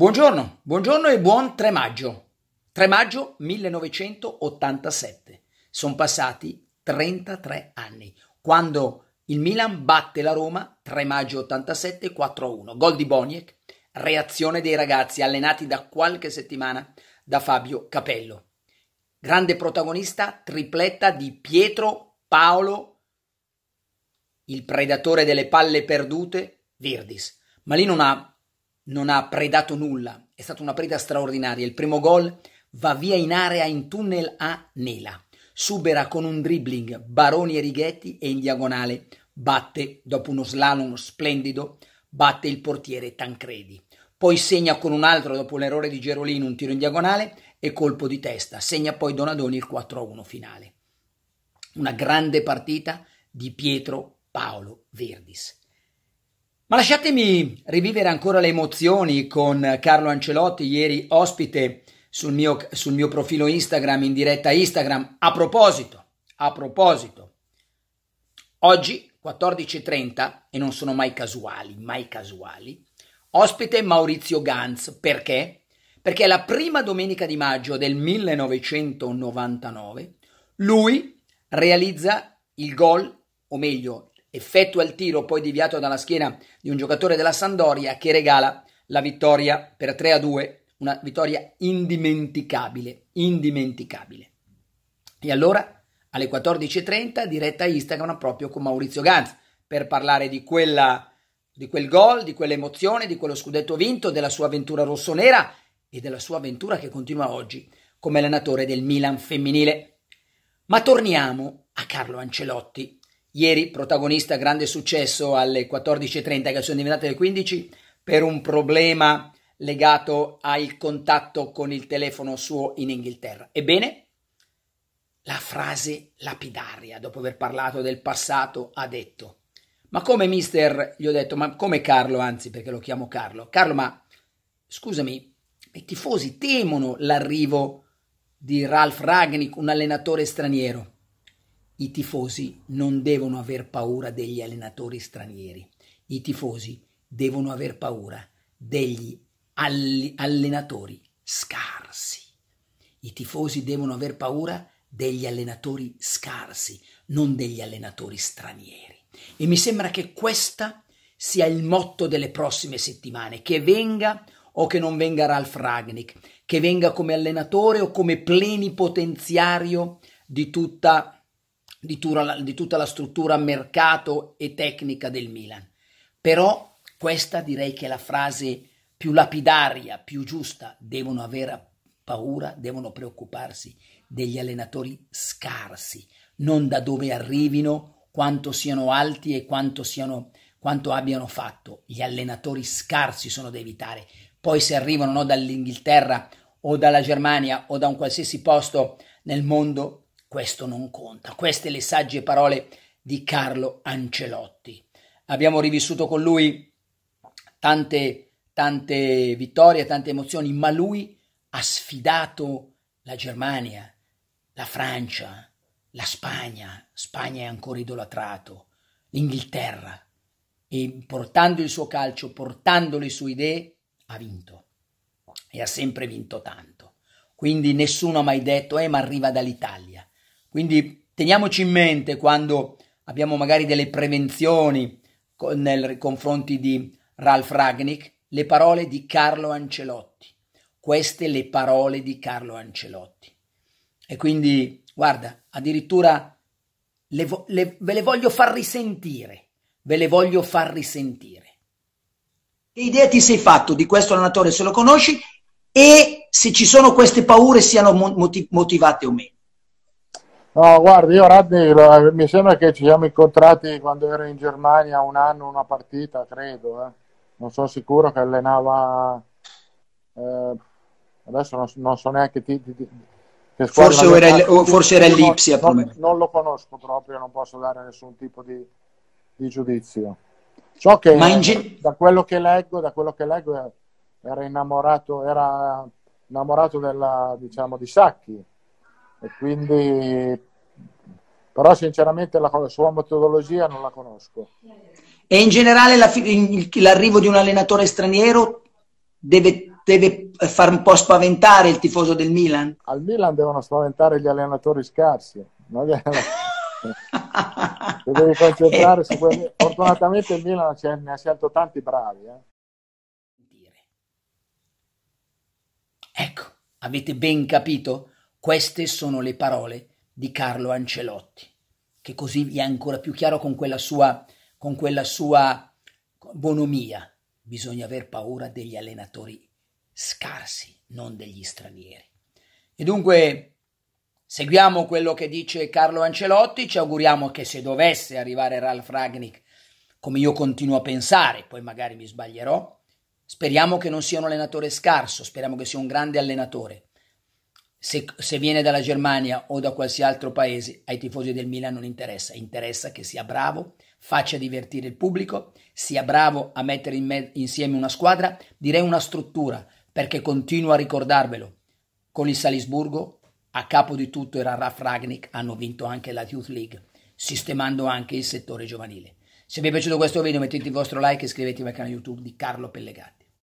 Buongiorno, buongiorno e buon 3 maggio. 3 maggio 1987. Sono passati 33 anni quando il Milan batte la Roma 3 maggio 87 4-1. Gol di Boniek, reazione dei ragazzi allenati da qualche settimana da Fabio Capello. Grande protagonista tripletta di Pietro Paolo il predatore delle palle perdute Virdis. Ma lì non ha non ha predato nulla, è stata una preda straordinaria. Il primo gol va via in area in tunnel a Nela. Subera con un dribbling Baroni e Righetti e in diagonale batte, dopo uno slalom splendido, batte il portiere Tancredi. Poi segna con un altro, dopo l'errore di Gerolino, un tiro in diagonale e colpo di testa. Segna poi Donadoni il 4-1 finale. Una grande partita di Pietro Paolo Verdis. Ma lasciatemi rivivere ancora le emozioni con Carlo Ancelotti, ieri ospite sul mio, sul mio profilo Instagram, in diretta Instagram. A proposito, a proposito, oggi 14.30, e non sono mai casuali, mai casuali, ospite Maurizio Ganz. Perché? Perché la prima domenica di maggio del 1999 lui realizza il gol, o meglio effettua il tiro poi deviato dalla schiena di un giocatore della Sandoria che regala la vittoria per 3 a 2, una vittoria indimenticabile, indimenticabile. E allora alle 14.30 diretta Instagram proprio con Maurizio Ganz per parlare di, quella, di quel gol, di quell'emozione, di quello scudetto vinto, della sua avventura rossonera e della sua avventura che continua oggi come allenatore del Milan femminile. Ma torniamo a Carlo Ancelotti Ieri protagonista grande successo alle 14.30 che sono diventate le 15 per un problema legato al contatto con il telefono suo in Inghilterra. Ebbene, la frase lapidaria, dopo aver parlato del passato, ha detto ma come mister, gli ho detto, ma come Carlo, anzi perché lo chiamo Carlo. Carlo, ma scusami, i tifosi temono l'arrivo di Ralf Ragnick, un allenatore straniero. I tifosi non devono aver paura degli allenatori stranieri. I tifosi devono aver paura degli allenatori scarsi. I tifosi devono aver paura degli allenatori scarsi, non degli allenatori stranieri. E mi sembra che questa sia il motto delle prossime settimane, che venga o che non venga Ralf Ragnick, che venga come allenatore o come plenipotenziario di tutta di, tura, di tutta la struttura mercato e tecnica del Milan. Però questa direi che è la frase più lapidaria, più giusta, devono avere paura, devono preoccuparsi degli allenatori scarsi, non da dove arrivino, quanto siano alti e quanto, siano, quanto abbiano fatto. Gli allenatori scarsi sono da evitare. Poi se arrivano no, dall'Inghilterra o dalla Germania o da un qualsiasi posto nel mondo questo non conta. Queste le sagge parole di Carlo Ancelotti. Abbiamo rivissuto con lui tante, tante vittorie, tante emozioni, ma lui ha sfidato la Germania, la Francia, la Spagna, Spagna è ancora idolatrato, l'Inghilterra, e portando il suo calcio, portando le sue idee, ha vinto e ha sempre vinto tanto. Quindi nessuno ha mai detto, eh ma arriva dall'Italia. Quindi teniamoci in mente quando abbiamo magari delle prevenzioni nei confronti di Ralph Ragnick, le parole di Carlo Ancelotti. Queste le parole di Carlo Ancelotti. E quindi, guarda, addirittura le, le, ve le voglio far risentire, ve le voglio far risentire. Che idea ti sei fatto di questo allenatore, se lo conosci, e se ci sono queste paure siano motivate o meno? No, guardi, io Radni mi sembra che ci siamo incontrati quando ero in Germania un anno, una partita, credo. Eh. Non sono sicuro che allenava... Eh, adesso non, non, so neanche ti, ti, ti, forse, era il, forse, era, forse non, non, lo conosco proprio, non posso dare nessun tipo di, di giudizio. So che eh, da quello che leggo, da quello che leggo era innamorato, era innamorato della, diciamo, di Sacchi e quindi, però sinceramente la sua metodologia non la conosco. E in generale la, l'arrivo di un allenatore straniero deve, deve, far un po' spaventare il tifoso del Milan? Al Milan devono spaventare gli allenatori scarsi. No? Se devi concentrare su quelli. Fortunatamente il Milan ne ha scelto tanti bravi. Eh. Ecco, avete ben capito? Queste sono le parole di Carlo Ancelotti, che così vi è ancora più chiaro con quella sua, con quella sua bonomia. Bisogna aver paura degli allenatori scarsi, non degli stranieri. E dunque seguiamo quello che dice Carlo Ancelotti, ci auguriamo che se dovesse arrivare Ralf Ragnick, come io continuo a pensare, poi magari mi sbaglierò, speriamo che non sia un allenatore scarso, speriamo che sia un grande allenatore, se, se, viene dalla Germania o da qualsiasi altro paese, ai tifosi del Milan non interessa, interessa che sia bravo, faccia divertire il pubblico, sia bravo a mettere in me- insieme una squadra, direi una struttura, perché continuo a ricordarvelo, con il Salisburgo a capo di tutto era Raf Ragnick, hanno vinto anche la Youth League, sistemando anche il settore giovanile. Se vi è piaciuto questo video mettete il vostro like e iscrivetevi al canale YouTube di Carlo Pellegatti.